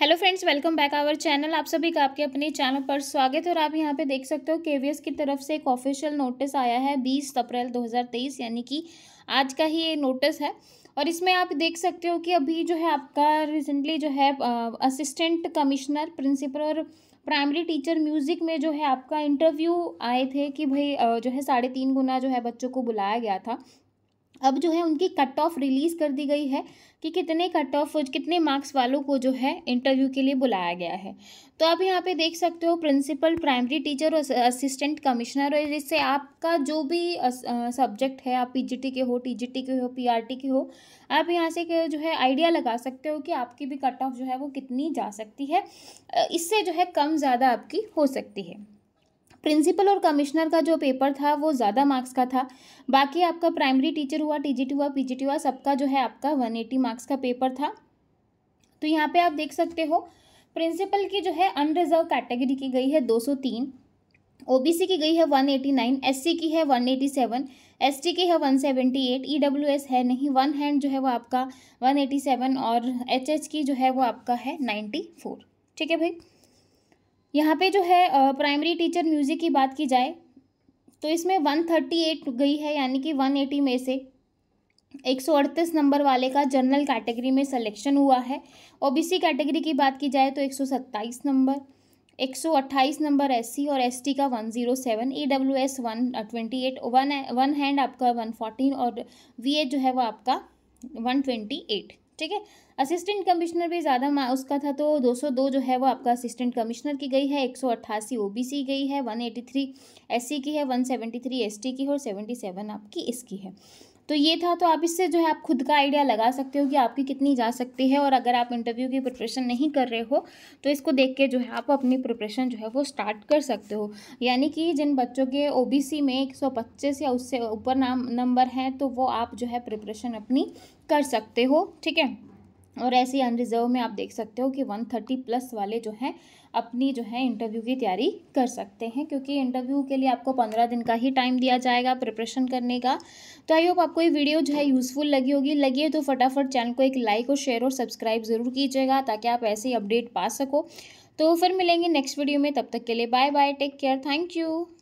hello friends welcome back our channel आप सभी का आपके अपने चैनल पर स्वागत है और आप यहां पे देख सकते हो केवीएस की तरफ से एक ऑफिशियल नोटिस आया है 20 अप्रैल 2023 यानी कि आज का ही ये नोटिस है और इसमें आप देख सकते हो कि अभी जो है आपका रिसेंटली जो है असिस्टेंट कमिश्नर प्रिंसिपल और प्राइमरी टीचर म्यूज़िक में जो है आपका इंटरव्यू आए थे कि भाई जो है साढ़े तीन गुना जो है बच्चों को बुलाया गया था अब जो है उनकी कट ऑफ रिलीज़ कर दी गई है कि कितने कट ऑफ कितने मार्क्स वालों को जो है इंटरव्यू के लिए बुलाया गया है तो आप यहाँ पे देख सकते हो प्रिंसिपल प्राइमरी टीचर और असिस्टेंट कमिश्नर और जिससे आपका जो भी सब्जेक्ट है आप पीजीटी के हो टीजीटी के हो पीआरटी के हो आप यहाँ से जो है आइडिया लगा सकते हो कि आपकी भी कट ऑफ जो है वो कितनी जा सकती है इससे जो है कम ज़्यादा आपकी हो सकती है प्रिंसिपल और कमिश्नर का जो पेपर था वो ज़्यादा मार्क्स का था बाकी आपका प्राइमरी टीचर हुआ टीजीटी हुआ पीजीटी हुआ सबका जो है आपका वन एटी मार्क्स का पेपर था तो यहाँ पे आप देख सकते हो प्रिंसिपल की जो है अनरिजर्व कैटेगरी की गई है बी ओबीसी की गई है 189 एससी की है 187 एसटी की है 178 एस है नहीं वन हैंड जो है वो आपका 187 और एचएच की जो है वो आपका है 94 ठीक है भाई यहाँ पे जो है प्राइमरी टीचर म्यूज़िक की बात की जाए तो इसमें वन थर्टी एट गई है यानी कि वन एटी में से एक सौ अड़तीस नंबर वाले का जनरल कैटेगरी में सिलेक्शन हुआ है ओबीसी कैटेगरी की बात की जाए तो एक सौ सत्ताईस नंबर एक सौ अट्ठाईस नंबर एससी और एसटी का one zero seven E W S one twenty eight one one हैंड आपका वन फोर्टीन और वी जो है वो आपका वन ट्वेंटी एट ठीक है असिस्टेंट कमिश्नर भी ज़्यादा उसका था तो 202 जो है वो आपका असिस्टेंट कमिश्नर की गई है एक सौ अट्ठासी ओ गई है 183 एससी की है 173 एसटी की है और 77 आपकी इसकी है तो ये था तो आप इससे जो है आप खुद का आइडिया लगा सकते हो कि आपकी कितनी जा सकती है और अगर आप इंटरव्यू की प्रिपरेशन नहीं कर रहे हो तो इसको देख के जो है आप अपनी प्रिपरेशन जो है वो स्टार्ट कर सकते हो यानी कि जिन बच्चों के ओबीसी में एक सौ पच्चीस या उससे ऊपर नाम नंबर हैं तो वो आप जो है प्रिपरेशन अपनी कर सकते हो ठीक है और ऐसे अनरिजर्व में आप देख सकते हो कि वन थर्टी प्लस वाले जो हैं अपनी जो है इंटरव्यू की तैयारी कर सकते हैं क्योंकि इंटरव्यू के लिए आपको पंद्रह दिन का ही टाइम दिया जाएगा प्रिपरेशन करने का तो आई होप आपको ये वीडियो जो है यूज़फुल लगी होगी लगी है तो फटाफट चैनल को एक लाइक और शेयर और सब्सक्राइब ज़रूर कीजिएगा ताकि आप ऐसे ही अपडेट पा सको तो फिर मिलेंगे नेक्स्ट वीडियो में तब तक के लिए bye bye take care thank you